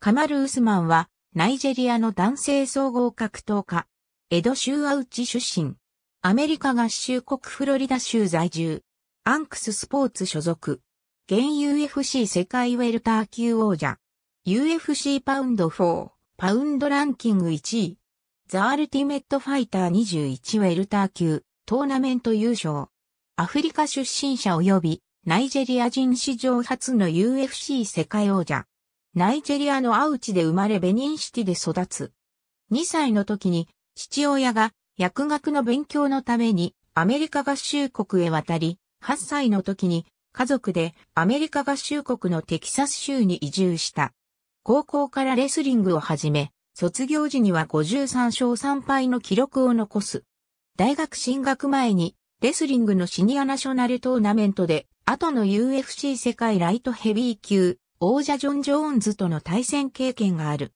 カマル・ウスマンは、ナイジェリアの男性総合格闘家、エド・シューアウチ出身。アメリカ合衆国フロリダ州在住。アンクススポーツ所属。現 UFC 世界ウェルター級王者。UFC パウンド4、パウンドランキング1位。ザ・アルティメット・ファイター21ウェルター級、トーナメント優勝。アフリカ出身者及び、ナイジェリア人史上初の UFC 世界王者。ナイジェリアのアウチで生まれベニンシティで育つ。2歳の時に父親が薬学の勉強のためにアメリカ合衆国へ渡り、8歳の時に家族でアメリカ合衆国のテキサス州に移住した。高校からレスリングを始め、卒業時には53勝3敗の記録を残す。大学進学前にレスリングのシニアナショナルトーナメントで後の UFC 世界ライトヘビー級王者ジョン・ジョーンズとの対戦経験がある。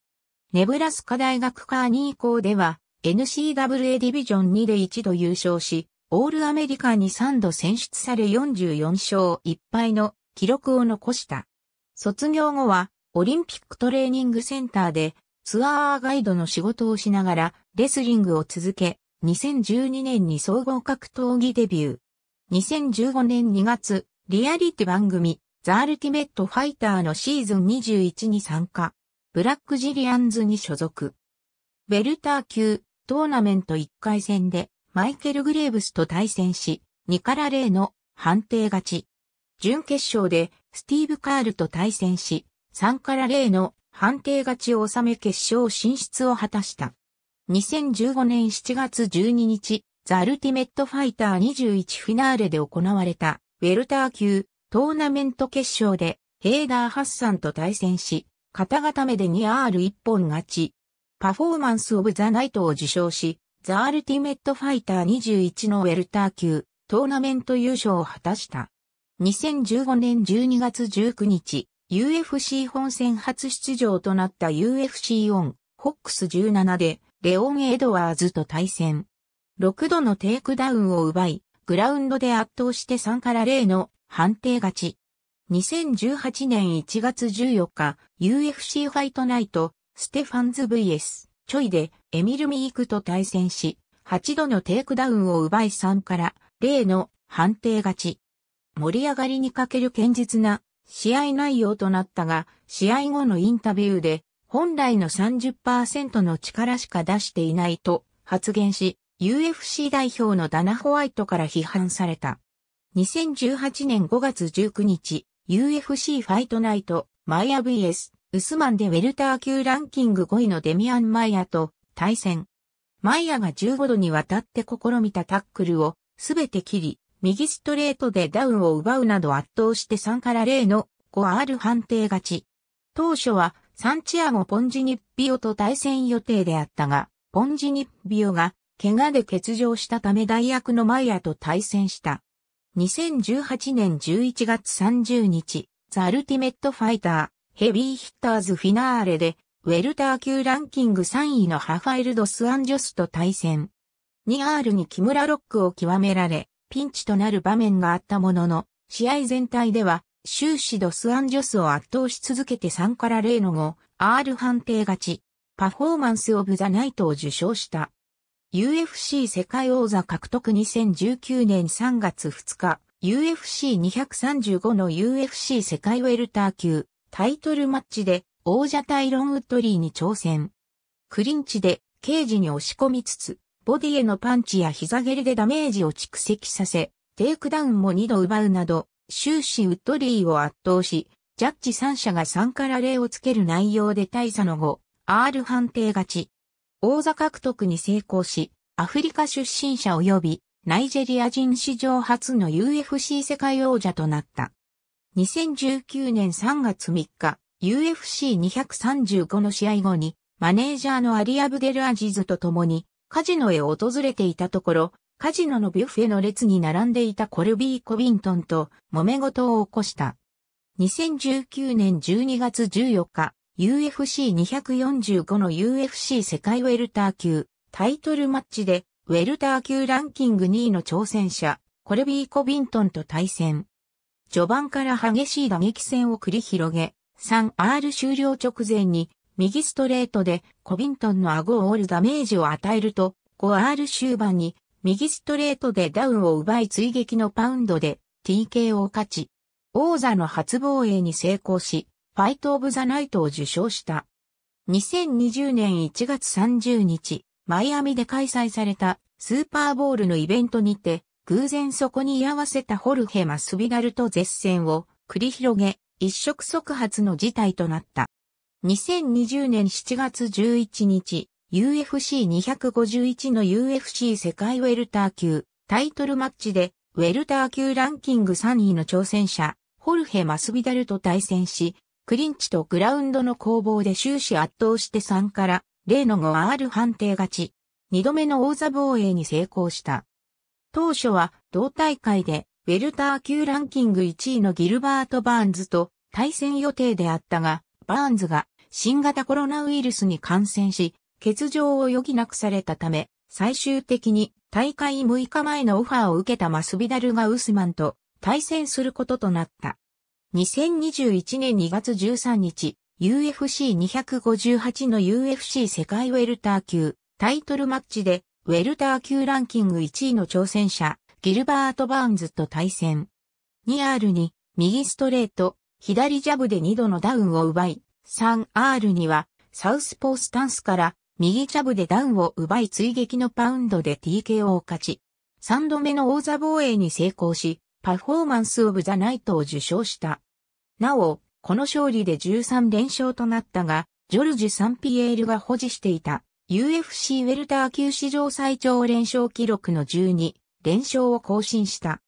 ネブラスカ大学カーニー校では n c w a ディビジョン2で一度優勝し、オールアメリカに3度選出され44勝1敗の記録を残した。卒業後はオリンピックトレーニングセンターでツアーガイドの仕事をしながらレスリングを続け、2012年に総合格闘技デビュー。2015年2月、リアリティ番組ザ・アルティメット・ファイターのシーズン21に参加。ブラックジリアンズに所属。ベルター級トーナメント1回戦でマイケル・グレーブスと対戦し、2から0の判定勝ち。準決勝でスティーブ・カールと対戦し、3から0の判定勝ちを収め決勝進出を果たした。2015年7月12日、ザ・アルティメット・ファイター21フィナーレで行われた、ウェルター級トーナメント決勝で、ヘイダー・ハッサンと対戦し、肩固めで 2R1 本勝ち。パフォーマンス・オブ・ザ・ナイトを受賞し、ザ・アルティメット・ファイター21のウェルター級、トーナメント優勝を果たした。2015年12月19日、UFC 本戦初出場となった UFC オン、ホックス17で、レオン・エドワーズと対戦。6度のテイクダウンを奪い、グラウンドで圧倒して3から0の判定勝ち。2018年1月14日、UFC ファイトナイト、ステファンズ VS、チョイで、エミル・ミークと対戦し、8度のテイクダウンを奪い3から例の判定勝ち。盛り上がりにかける堅実な試合内容となったが、試合後のインタビューで、本来の30%の力しか出していないと発言し、UFC 代表のダナ・ホワイトから批判された。2018年5月19日、UFC ファイトナイト、マイア VS、ウスマンでウェルター級ランキング5位のデミアン・マイアと対戦。マイアが15度にわたって試みたタックルをすべて切り、右ストレートでダウンを奪うなど圧倒して3から0の 5R 判定勝ち。当初はサンチアゴ・ポンジニッピオと対戦予定であったが、ポンジニッピオが怪我で欠場したため代役のマイアと対戦した。2018年11月30日、ザ・アルティメット・ファイター、ヘビーヒッターズ・フィナーレで、ウェルター級ランキング3位のハファイルド・スアンジョスと対戦。2R に木村ロックを極められ、ピンチとなる場面があったものの、試合全体では、終始ドスアンジョスを圧倒し続けて3から0の5、R 判定勝ち、パフォーマンスオブザナイトを受賞した。UFC 世界王座獲得2019年3月2日、UFC235 の UFC 世界ウェルター級タイトルマッチで王者タイロン・ウッドリーに挑戦。クリンチでケージに押し込みつつ、ボディへのパンチや膝蹴りでダメージを蓄積させ、テイクダウンも2度奪うなど、終始ウッドリーを圧倒し、ジャッジ3者が3から0をつける内容で大差の後、R 判定勝ち。王座獲得に成功し、アフリカ出身者及びナイジェリア人史上初の UFC 世界王者となった。2019年3月3日、UFC235 の試合後に、マネージャーのアリアブデルアジズと共に、カジノへ訪れていたところ、カジノのビュッフェの列に並んでいたコルビー・コビントンと揉め事を起こした。2019年12月14日、UFC245 の UFC 世界ウェルター級タイトルマッチでウェルター級ランキング2位の挑戦者コルビー・コビントンと対戦。序盤から激しい打撃戦を繰り広げ、3R 終了直前に右ストレートでコビントンの顎を折るダメージを与えると 5R 終盤に右ストレートでダウンを奪い追撃のパウンドで TK を勝ち、王座の初防衛に成功し、ファイト・オブ・ザ・ナイトを受賞した。2020年1月30日、マイアミで開催されたスーパーボールのイベントにて、偶然そこに居合わせたホルヘ・マスビダルと絶戦を繰り広げ、一触即発の事態となった。2020年7月11日、UFC251 の UFC 世界ウェルター級タイトルマッチで、ウェルター級ランキング3位の挑戦者、ホルヘ・マスビダルと対戦し、クリンチとグラウンドの攻防で終始圧倒して3から0の 5R 判定勝ち。2度目の王座防衛に成功した。当初は同大会でウェルター級ランキング1位のギルバート・バーンズと対戦予定であったが、バーンズが新型コロナウイルスに感染し、欠場を余儀なくされたため、最終的に大会6日前のオファーを受けたマスビダルがウスマンと対戦することとなった。2021年2月13日、UFC258 の UFC 世界ウェルター級タイトルマッチで、ウェルター級ランキング1位の挑戦者、ギルバート・バーンズと対戦。2R に、右ストレート、左ジャブで2度のダウンを奪い、3R には、サウスポースタンスから、右ジャブでダウンを奪い追撃のパウンドで TKO を勝ち、3度目の王座防衛に成功し、パフォーマンス・オブ・ザ・ナイトを受賞した。なお、この勝利で13連勝となったが、ジョルジュ・サンピエールが保持していた UFC ウェルター級史上最長連勝記録の12連勝を更新した。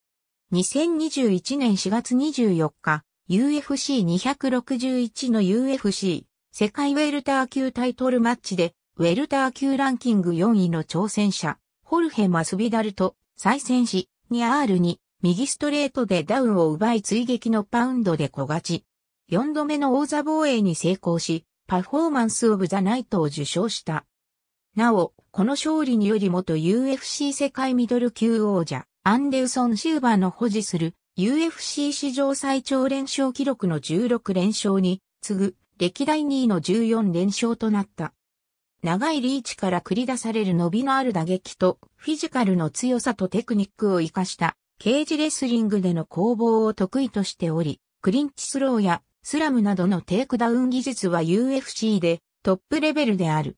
2021年4月24日、UFC261 の UFC 世界ウェルター級タイトルマッチで、ウェルター級ランキング4位の挑戦者、ホルヘ・マスビダルと再戦し、2 r に、右ストレートでダウンを奪い追撃のパウンドで小勝ち。4度目の王座防衛に成功し、パフォーマンスオブザナイトを受賞した。なお、この勝利により元 UFC 世界ミドル級王者、アンデルソン・シューバーの保持する UFC 史上最長連勝記録の16連勝に次ぐ歴代2位の14連勝となった。長いリーチから繰り出される伸びのある打撃とフィジカルの強さとテクニックを活かしたケージレスリングでの攻防を得意としており、クリンチスローやスラムなどのテイクダウン技術は UFC でトップレベルである。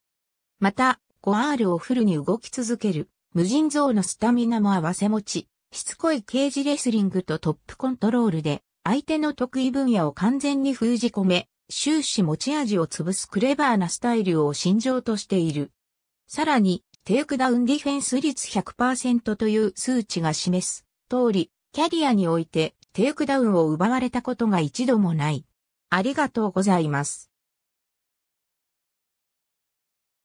また、5R をフルに動き続ける、無人像のスタミナも合わせ持ち、しつこいケージレスリングとトップコントロールで、相手の得意分野を完全に封じ込め、終始持ち味を潰すクレバーなスタイルを信条としている。さらに、テイクダウンディフェンス率100%という数値が示す、通り、キャリアにおいてテイクダウンを奪われたことが一度もない。ありがとうございます。